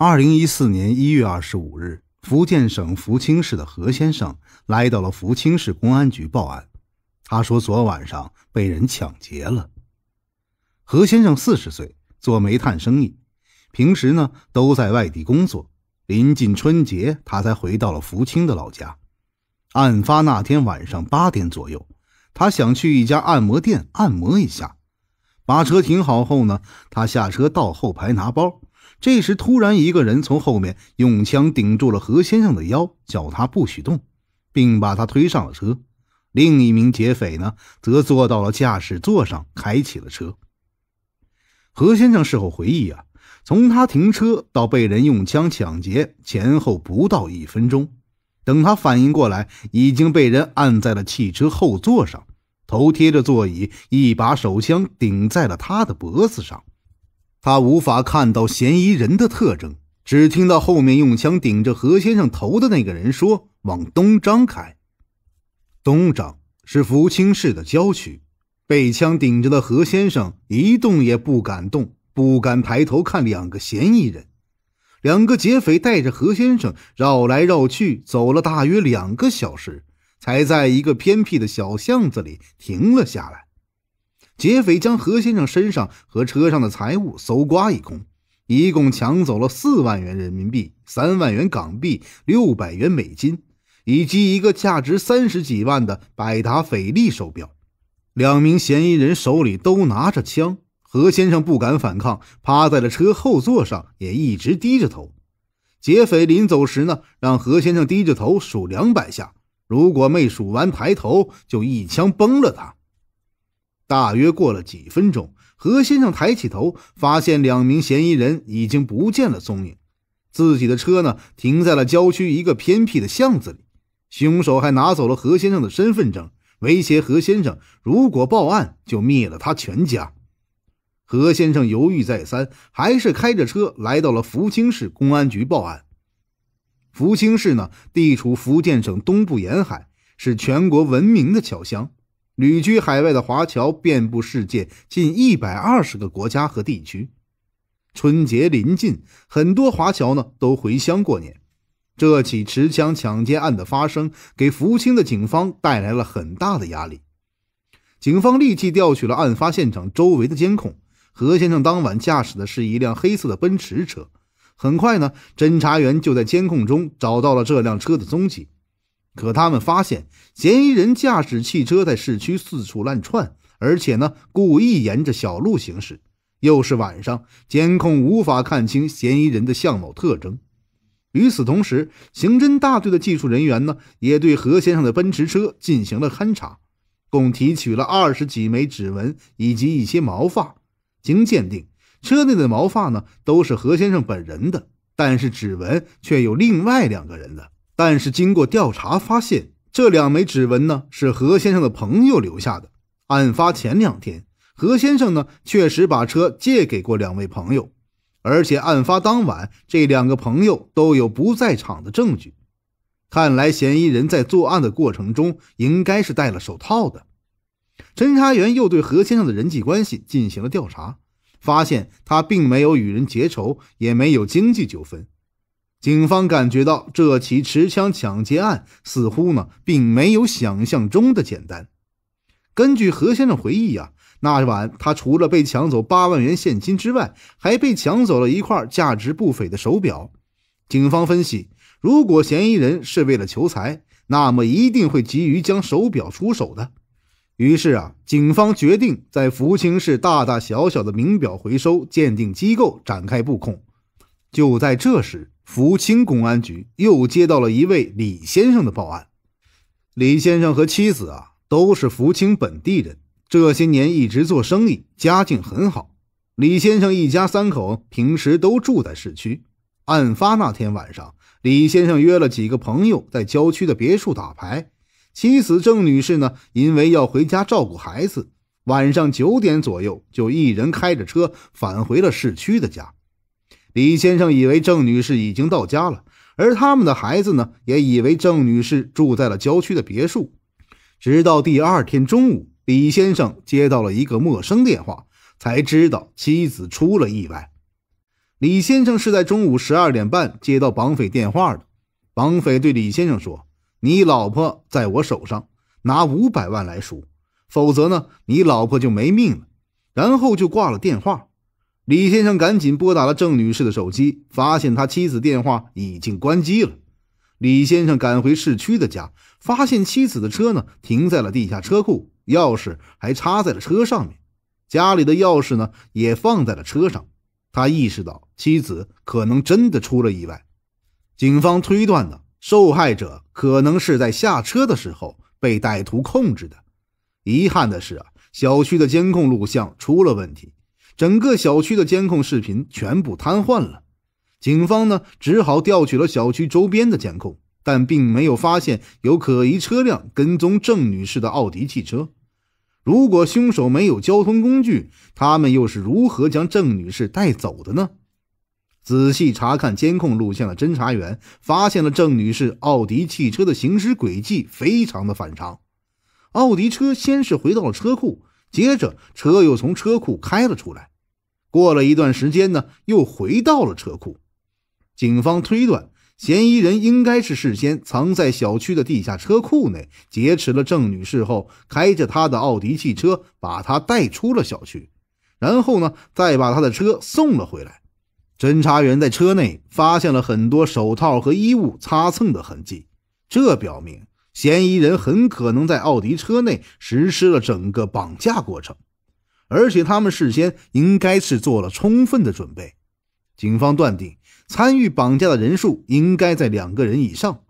二零一四年一月二十五日，福建省福清市的何先生来到了福清市公安局报案。他说，昨晚上被人抢劫了。何先生四十岁，做煤炭生意，平时呢都在外地工作。临近春节，他才回到了福清的老家。案发那天晚上八点左右，他想去一家按摩店按摩一下。把车停好后呢，他下车到后排拿包。这时，突然一个人从后面用枪顶住了何先生的腰，叫他不许动，并把他推上了车。另一名劫匪呢，则坐到了驾驶座上，开起了车。何先生事后回忆啊，从他停车到被人用枪抢劫，前后不到一分钟。等他反应过来，已经被人按在了汽车后座上，头贴着座椅，一把手枪顶在了他的脖子上。他无法看到嫌疑人的特征，只听到后面用枪顶着何先生头的那个人说：“往东张开。”东张是福清市的郊区。被枪顶着的何先生一动也不敢动，不敢抬头看两个嫌疑人。两个劫匪带着何先生绕来绕去，走了大约两个小时，才在一个偏僻的小巷子里停了下来。劫匪将何先生身上和车上的财物搜刮一空，一共抢走了四万元人民币、三万元港币、六百元美金，以及一个价值三十几万的百达翡丽手表。两名嫌疑人手里都拿着枪，何先生不敢反抗，趴在了车后座上，也一直低着头。劫匪临走时呢，让何先生低着头数两百下，如果没数完抬头，就一枪崩了他。大约过了几分钟，何先生抬起头，发现两名嫌疑人已经不见了踪影。自己的车呢，停在了郊区一个偏僻的巷子里。凶手还拿走了何先生的身份证，威胁何先生：如果报案，就灭了他全家。何先生犹豫再三，还是开着车来到了福清市公安局报案。福清市呢，地处福建省东部沿海，是全国闻名的侨乡。旅居海外的华侨遍布世界近一百二十个国家和地区。春节临近，很多华侨呢都回乡过年。这起持枪抢劫案的发生，给福清的警方带来了很大的压力。警方立即调取了案发现场周围的监控。何先生当晚驾驶的是一辆黑色的奔驰车。很快呢，侦查员就在监控中找到了这辆车的踪迹。可他们发现，嫌疑人驾驶汽车在市区四处乱窜，而且呢，故意沿着小路行驶。又是晚上，监控无法看清嫌疑人的相貌特征。与此同时，刑侦大队的技术人员呢，也对何先生的奔驰车进行了勘查，共提取了二十几枚指纹以及一些毛发。经鉴定，车内的毛发呢，都是何先生本人的，但是指纹却有另外两个人的。但是经过调查发现，这两枚指纹呢是何先生的朋友留下的。案发前两天，何先生呢确实把车借给过两位朋友，而且案发当晚这两个朋友都有不在场的证据。看来嫌疑人在作案的过程中应该是戴了手套的。侦查员又对何先生的人际关系进行了调查，发现他并没有与人结仇，也没有经济纠纷。警方感觉到这起持枪抢劫案似乎呢并没有想象中的简单。根据何先生回忆啊，那晚他除了被抢走八万元现金之外，还被抢走了一块价值不菲的手表。警方分析，如果嫌疑人是为了求财，那么一定会急于将手表出手的。于是啊，警方决定在福清市大大小小的名表回收鉴定机构展开布控。就在这时。福清公安局又接到了一位李先生的报案。李先生和妻子啊都是福清本地人，这些年一直做生意，家境很好。李先生一家三口平时都住在市区。案发那天晚上，李先生约了几个朋友在郊区的别墅打牌，妻子郑女士呢，因为要回家照顾孩子，晚上九点左右就一人开着车返回了市区的家。李先生以为郑女士已经到家了，而他们的孩子呢，也以为郑女士住在了郊区的别墅。直到第二天中午，李先生接到了一个陌生电话，才知道妻子出了意外。李先生是在中午十二点半接到绑匪电话的，绑匪对李先生说：“你老婆在我手上，拿五百万来赎，否则呢，你老婆就没命了。”然后就挂了电话。李先生赶紧拨打了郑女士的手机，发现他妻子电话已经关机了。李先生赶回市区的家，发现妻子的车呢停在了地下车库，钥匙还插在了车上面，家里的钥匙呢也放在了车上。他意识到妻子可能真的出了意外。警方推断呢，受害者可能是在下车的时候被歹徒控制的。遗憾的是啊，小区的监控录像出了问题。整个小区的监控视频全部瘫痪了，警方呢只好调取了小区周边的监控，但并没有发现有可疑车辆跟踪郑女士的奥迪汽车。如果凶手没有交通工具，他们又是如何将郑女士带走的呢？仔细查看监控录像的侦查员发现了郑女士奥迪汽车的行驶轨迹非常的反常，奥迪车先是回到了车库，接着车又从车库开了出来。过了一段时间呢，又回到了车库。警方推断，嫌疑人应该是事先藏在小区的地下车库内，劫持了郑女士后，开着她的奥迪汽车把她带出了小区，然后呢，再把她的车送了回来。侦查员在车内发现了很多手套和衣物擦蹭的痕迹，这表明嫌疑人很可能在奥迪车内实施了整个绑架过程。而且他们事先应该是做了充分的准备，警方断定参与绑架的人数应该在两个人以上，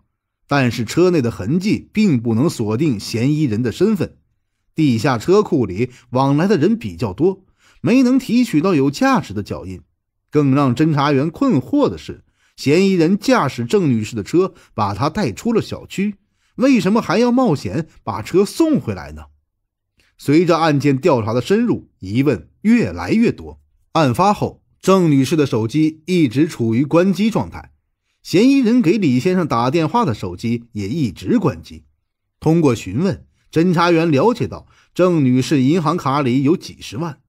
但是车内的痕迹并不能锁定嫌疑人的身份。地下车库里往来的人比较多，没能提取到有价值的脚印。更让侦查员困惑的是，嫌疑人驾驶郑女士的车把她带出了小区，为什么还要冒险把车送回来呢？随着案件调查的深入，疑问越来越多。案发后，郑女士的手机一直处于关机状态，嫌疑人给李先生打电话的手机也一直关机。通过询问，侦查员了解到郑女士银行卡里有几十万，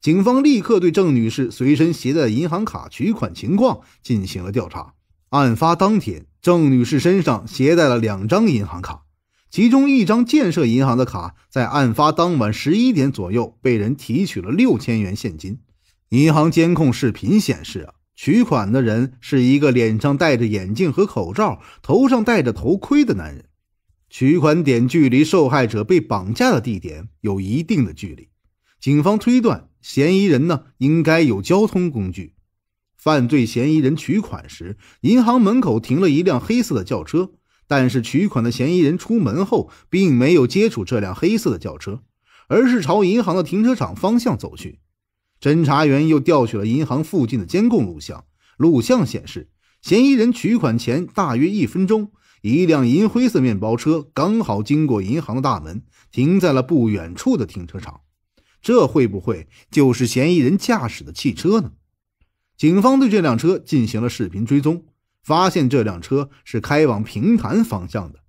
警方立刻对郑女士随身携带的银行卡取款情况进行了调查。案发当天，郑女士身上携带了两张银行卡。其中一张建设银行的卡，在案发当晚十一点左右被人提取了六千元现金。银行监控视频显示，啊，取款的人是一个脸上戴着眼镜和口罩、头上戴着头盔的男人。取款点距离受害者被绑架的地点有一定的距离。警方推断，嫌疑人呢应该有交通工具。犯罪嫌疑人取款时，银行门口停了一辆黑色的轿车。但是，取款的嫌疑人出门后并没有接触这辆黑色的轿车，而是朝银行的停车场方向走去。侦查员又调取了银行附近的监控录像，录像显示，嫌疑人取款前大约一分钟，一辆银灰色面包车刚好经过银行的大门，停在了不远处的停车场。这会不会就是嫌疑人驾驶的汽车呢？警方对这辆车进行了视频追踪。发现这辆车是开往平潭方向的，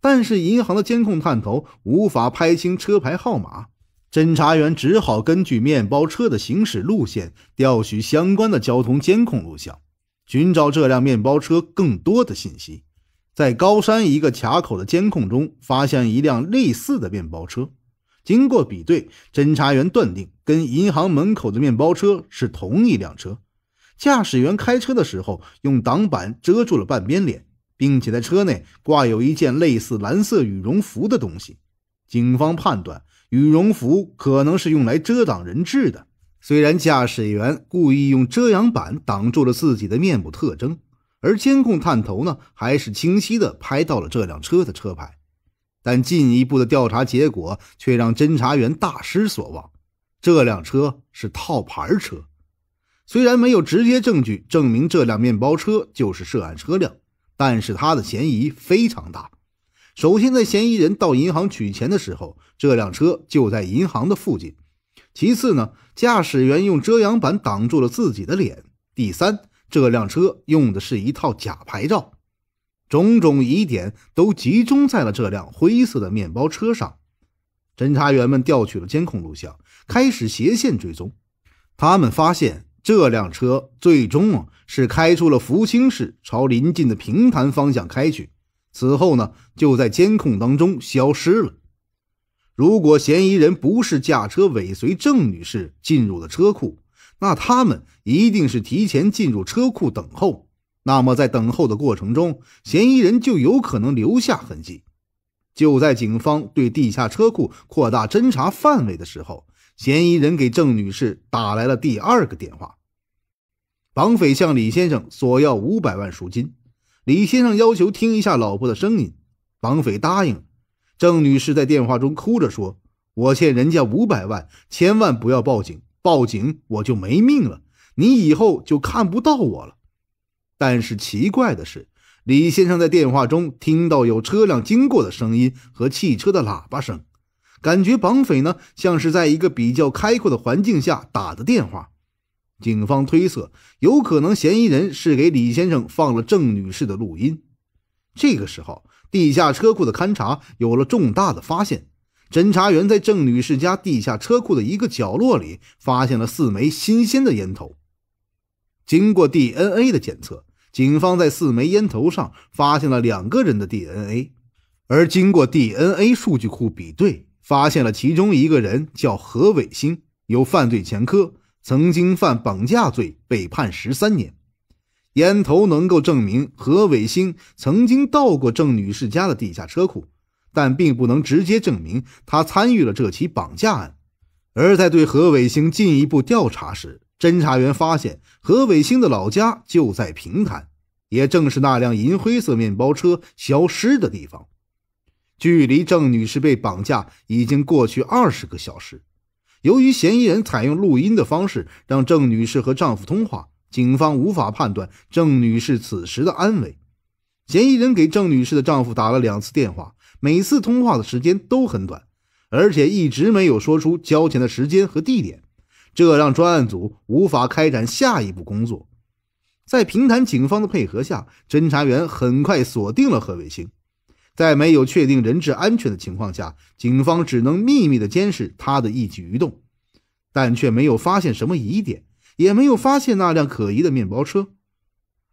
但是银行的监控探头无法拍清车牌号码。侦查员只好根据面包车的行驶路线调取相关的交通监控录像，寻找这辆面包车更多的信息。在高山一个卡口的监控中，发现一辆类似的面包车。经过比对，侦查员断定跟银行门口的面包车是同一辆车。驾驶员开车的时候用挡板遮住了半边脸，并且在车内挂有一件类似蓝色羽绒服的东西。警方判断羽绒服可能是用来遮挡人质的。虽然驾驶员故意用遮阳板挡住了自己的面部特征，而监控探头呢还是清晰地拍到了这辆车的车牌。但进一步的调查结果却让侦查员大失所望：这辆车是套牌车。虽然没有直接证据证明这辆面包车就是涉案车辆，但是他的嫌疑非常大。首先，在嫌疑人到银行取钱的时候，这辆车就在银行的附近；其次呢，驾驶员用遮阳板挡住了自己的脸；第三，这辆车用的是一套假牌照。种种疑点都集中在了这辆灰色的面包车上。侦查员们调取了监控录像，开始斜线追踪。他们发现。这辆车最终啊是开出了福清市，朝邻近的平潭方向开去。此后呢，就在监控当中消失了。如果嫌疑人不是驾车尾随郑女士进入了车库，那他们一定是提前进入车库等候。那么在等候的过程中，嫌疑人就有可能留下痕迹。就在警方对地下车库扩大侦查范围的时候。嫌疑人给郑女士打来了第二个电话，绑匪向李先生索要五百万赎金，李先生要求听一下老婆的声音，绑匪答应了。郑女士在电话中哭着说：“我欠人家五百万，千万不要报警，报警我就没命了，你以后就看不到我了。”但是奇怪的是，李先生在电话中听到有车辆经过的声音和汽车的喇叭声。感觉绑匪呢像是在一个比较开阔的环境下打的电话，警方推测有可能嫌疑人是给李先生放了郑女士的录音。这个时候，地下车库的勘查有了重大的发现，侦查员在郑女士家地下车库的一个角落里发现了四枚新鲜的烟头。经过 DNA 的检测，警方在四枚烟头上发现了两个人的 DNA，而经过 DNA 数据库比对。发现了其中一个人叫何伟星，有犯罪前科，曾经犯绑架罪被判十三年。烟头能够证明何伟星曾经到过郑女士家的地下车库，但并不能直接证明他参与了这起绑架案。而在对何伟星进一步调查时，侦查员发现何伟星的老家就在平潭，也正是那辆银灰色面包车消失的地方。距离郑女士被绑架已经过去二十个小时。由于嫌疑人采用录音的方式让郑女士和丈夫通话，警方无法判断郑女士此时的安危。嫌疑人给郑女士的丈夫打了两次电话，每次通话的时间都很短，而且一直没有说出交钱的时间和地点，这让专案组无法开展下一步工作。在平潭警方的配合下，侦查员很快锁定了何伟星。在没有确定人质安全的情况下，警方只能秘密的监视他的一举一动，但却没有发现什么疑点，也没有发现那辆可疑的面包车。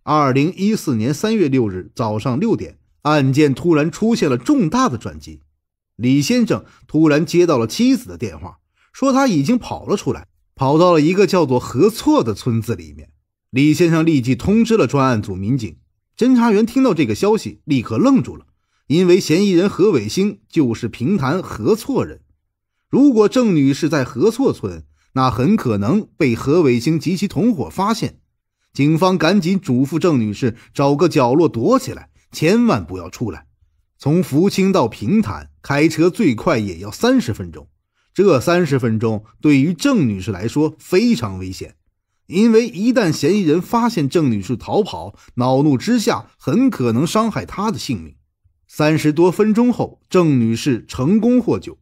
二零一四年三月六日早上六点，案件突然出现了重大的转机。李先生突然接到了妻子的电话，说他已经跑了出来，跑到了一个叫做何错的村子里面。李先生立即通知了专案组民警，侦查员听到这个消息，立刻愣住了。因为嫌疑人何伟星就是平潭何厝人，如果郑女士在何厝村，那很可能被何伟星及其同伙发现。警方赶紧嘱咐郑女士找个角落躲起来，千万不要出来。从福清到平潭开车最快也要三十分钟，这三十分钟对于郑女士来说非常危险，因为一旦嫌疑人发现郑女士逃跑，恼怒之下很可能伤害她的性命。三十多分钟后，郑女士成功获救。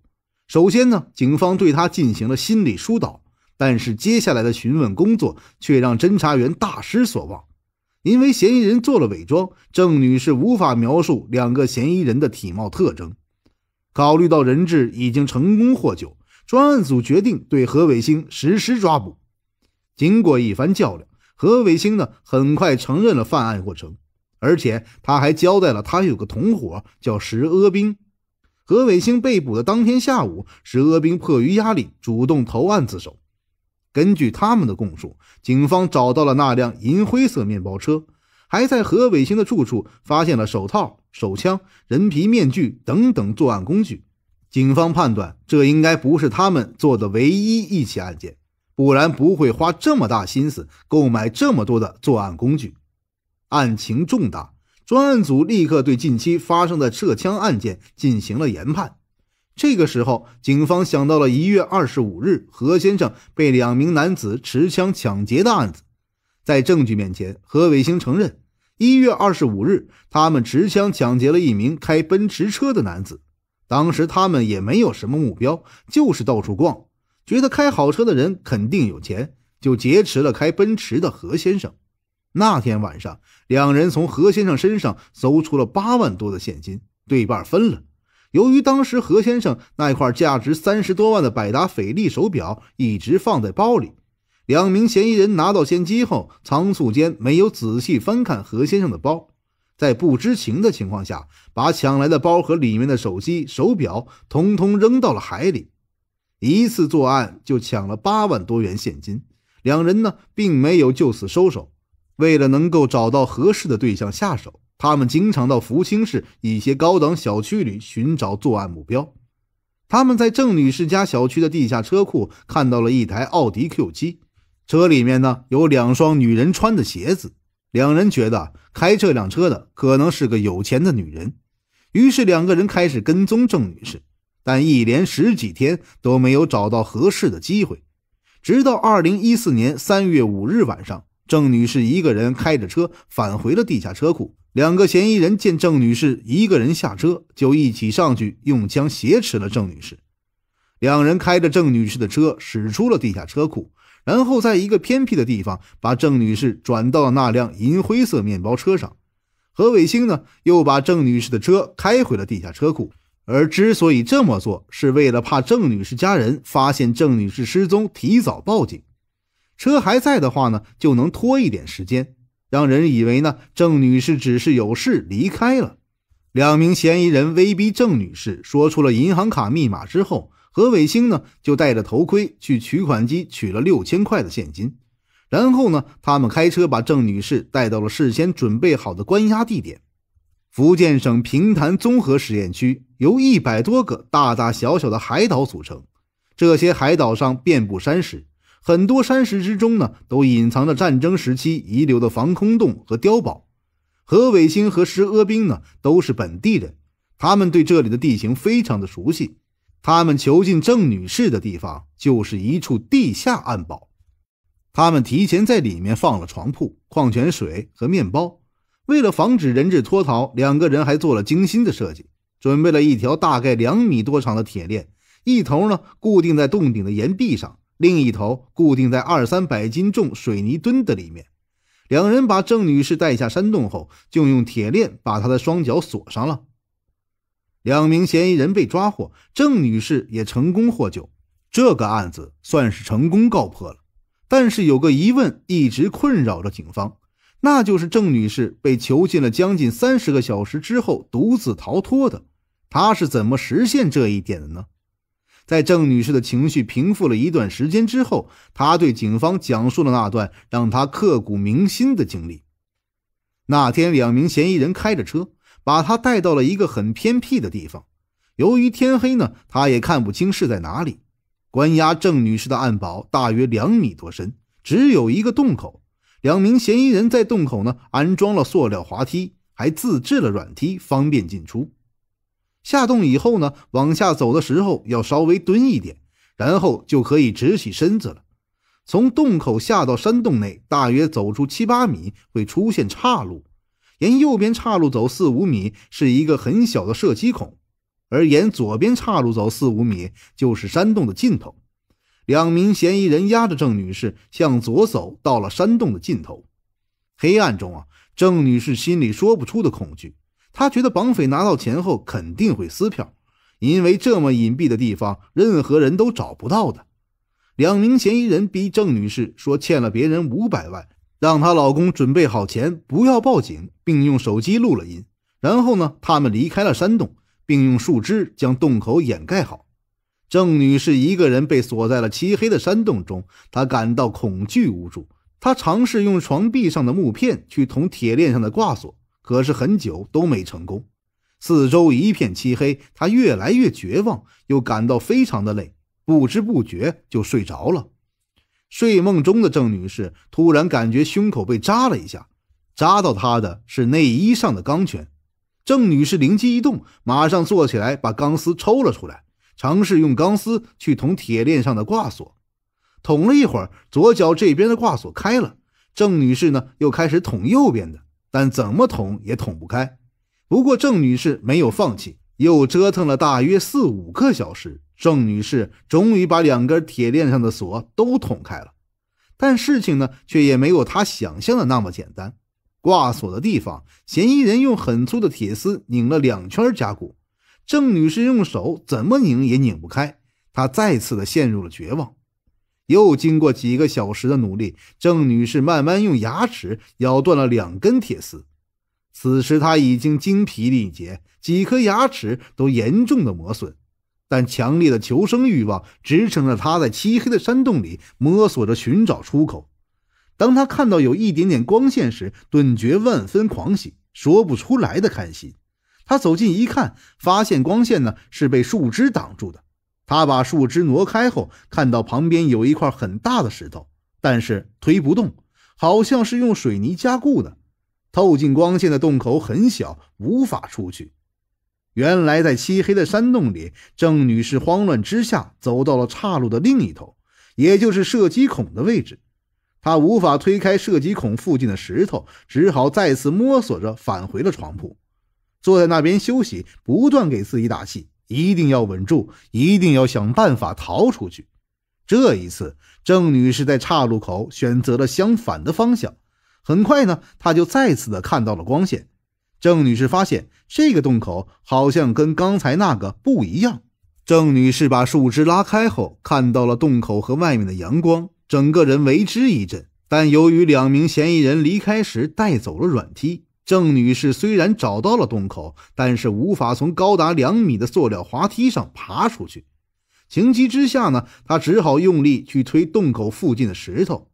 首先呢，警方对她进行了心理疏导，但是接下来的询问工作却让侦查员大失所望，因为嫌疑人做了伪装，郑女士无法描述两个嫌疑人的体貌特征。考虑到人质已经成功获救，专案组决定对何伟星实施抓捕。经过一番较量，何伟星呢很快承认了犯案过程。而且他还交代了，他有个同伙叫石阿兵。何伟星被捕的当天下午，石阿兵迫于压力主动投案自首。根据他们的供述，警方找到了那辆银灰色面包车，还在何伟星的住处发现了手套、手枪、人皮面具等等作案工具。警方判断，这应该不是他们做的唯一一起案件，不然不会花这么大心思购买这么多的作案工具。案情重大，专案组立刻对近期发生的涉枪案件进行了研判。这个时候，警方想到了一月二十五日何先生被两名男子持枪抢劫的案子。在证据面前，何伟星承认，一月二十五日他们持枪抢劫了一名开奔驰车的男子。当时他们也没有什么目标，就是到处逛，觉得开好车的人肯定有钱，就劫持了开奔驰的何先生。那天晚上，两人从何先生身上搜出了八万多的现金，对半分了。由于当时何先生那块价值三十多万的百达翡丽手表一直放在包里，两名嫌疑人拿到现金后，仓促间没有仔细翻看何先生的包，在不知情的情况下，把抢来的包和里面的手机、手表统统扔到了海里。一次作案就抢了八万多元现金，两人呢，并没有就此收手。为了能够找到合适的对象下手，他们经常到福清市一些高档小区里寻找作案目标。他们在郑女士家小区的地下车库看到了一台奥迪 Q 七，车里面呢有两双女人穿的鞋子。两人觉得开这辆车的可能是个有钱的女人，于是两个人开始跟踪郑女士，但一连十几天都没有找到合适的机会。直到二零一四年三月五日晚上。郑女士一个人开着车返回了地下车库。两个嫌疑人见郑女士一个人下车，就一起上去用枪挟持了郑女士。两人开着郑女士的车驶出了地下车库，然后在一个偏僻的地方把郑女士转到了那辆银灰色面包车上。何伟星呢，又把郑女士的车开回了地下车库。而之所以这么做，是为了怕郑女士家人发现郑女士失踪，提早报警。车还在的话呢，就能拖一点时间，让人以为呢郑女士只是有事离开了。两名嫌疑人威逼郑女士说出了银行卡密码之后，何伟星呢就戴着头盔去取款机取了六千块的现金，然后呢他们开车把郑女士带到了事先准备好的关押地点。福建省平潭综合实验区由一百多个大大小小的海岛组成，这些海岛上遍布山石。很多山石之中呢，都隐藏着战争时期遗留的防空洞和碉堡。何伟星和石阿兵呢，都是本地人，他们对这里的地形非常的熟悉。他们囚禁郑女士的地方就是一处地下暗堡，他们提前在里面放了床铺、矿泉水和面包。为了防止人质脱逃，两个人还做了精心的设计，准备了一条大概两米多长的铁链，一头呢固定在洞顶的岩壁上。另一头固定在二三百斤重水泥墩的里面，两人把郑女士带下山洞后，就用铁链把她的双脚锁上了。两名嫌疑人被抓获，郑女士也成功获救，这个案子算是成功告破了。但是有个疑问一直困扰着警方，那就是郑女士被囚禁了将近三十个小时之后独自逃脱的，她是怎么实现这一点的呢？在郑女士的情绪平复了一段时间之后，她对警方讲述了那段让她刻骨铭心的经历。那天，两名嫌疑人开着车把她带到了一个很偏僻的地方。由于天黑呢，她也看不清是在哪里。关押郑女士的暗堡大约两米多深，只有一个洞口。两名嫌疑人在洞口呢安装了塑料滑梯，还自制了软梯，方便进出。下洞以后呢，往下走的时候要稍微蹲一点，然后就可以直起身子了。从洞口下到山洞内，大约走出七八米，会出现岔路。沿右边岔路走四五米是一个很小的射击孔，而沿左边岔路走四五米就是山洞的尽头。两名嫌疑人压着郑女士向左走，到了山洞的尽头。黑暗中啊，郑女士心里说不出的恐惧。他觉得绑匪拿到钱后肯定会撕票，因为这么隐蔽的地方任何人都找不到的。两名嫌疑人逼郑女士说欠了别人五百万，让她老公准备好钱，不要报警，并用手机录了音。然后呢，他们离开了山洞，并用树枝将洞口掩盖好。郑女士一个人被锁在了漆黑的山洞中，她感到恐惧无助。她尝试用床壁上的木片去捅铁链上的挂锁。可是很久都没成功，四周一片漆黑，他越来越绝望，又感到非常的累，不知不觉就睡着了。睡梦中的郑女士突然感觉胸口被扎了一下，扎到她的是内衣上的钢圈。郑女士灵机一动，马上坐起来把钢丝抽了出来，尝试用钢丝去捅铁链上的挂锁。捅了一会儿，左脚这边的挂锁开了，郑女士呢又开始捅右边的。但怎么捅也捅不开。不过郑女士没有放弃，又折腾了大约四五个小时，郑女士终于把两根铁链上的锁都捅开了。但事情呢，却也没有她想象的那么简单。挂锁的地方，嫌疑人用很粗的铁丝拧了两圈加固。郑女士用手怎么拧也拧不开，她再次的陷入了绝望。又经过几个小时的努力，郑女士慢慢用牙齿咬断了两根铁丝。此时她已经精疲力竭，几颗牙齿都严重的磨损。但强烈的求生欲望支撑着她在漆黑的山洞里摸索着寻找出口。当她看到有一点点光线时，顿觉万分狂喜，说不出来的开心。她走近一看，发现光线呢是被树枝挡住的。他把树枝挪开后，看到旁边有一块很大的石头，但是推不动，好像是用水泥加固的。透进光线的洞口很小，无法出去。原来在漆黑的山洞里，郑女士慌乱之下走到了岔路的另一头，也就是射击孔的位置。她无法推开射击孔附近的石头，只好再次摸索着返回了床铺，坐在那边休息，不断给自己打气。一定要稳住，一定要想办法逃出去。这一次，郑女士在岔路口选择了相反的方向。很快呢，她就再次的看到了光线。郑女士发现这个洞口好像跟刚才那个不一样。郑女士把树枝拉开后，看到了洞口和外面的阳光，整个人为之一震。但由于两名嫌疑人离开时带走了软梯。郑女士虽然找到了洞口，但是无法从高达两米的塑料滑梯上爬出去。情急之下呢，她只好用力去推洞口附近的石头。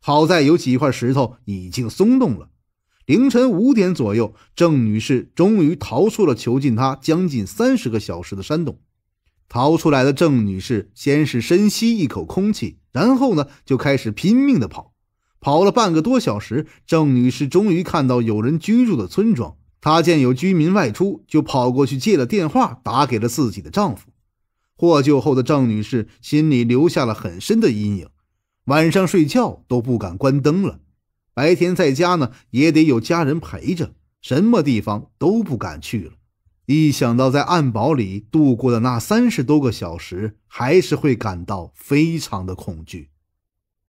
好在有几块石头已经松动了。凌晨五点左右，郑女士终于逃出了囚禁她将近三十个小时的山洞。逃出来的郑女士先是深吸一口空气，然后呢就开始拼命的跑。跑了半个多小时，郑女士终于看到有人居住的村庄。她见有居民外出，就跑过去借了电话，打给了自己的丈夫。获救后的郑女士心里留下了很深的阴影，晚上睡觉都不敢关灯了，白天在家呢也得有家人陪着，什么地方都不敢去了。一想到在暗堡里度过的那三十多个小时，还是会感到非常的恐惧。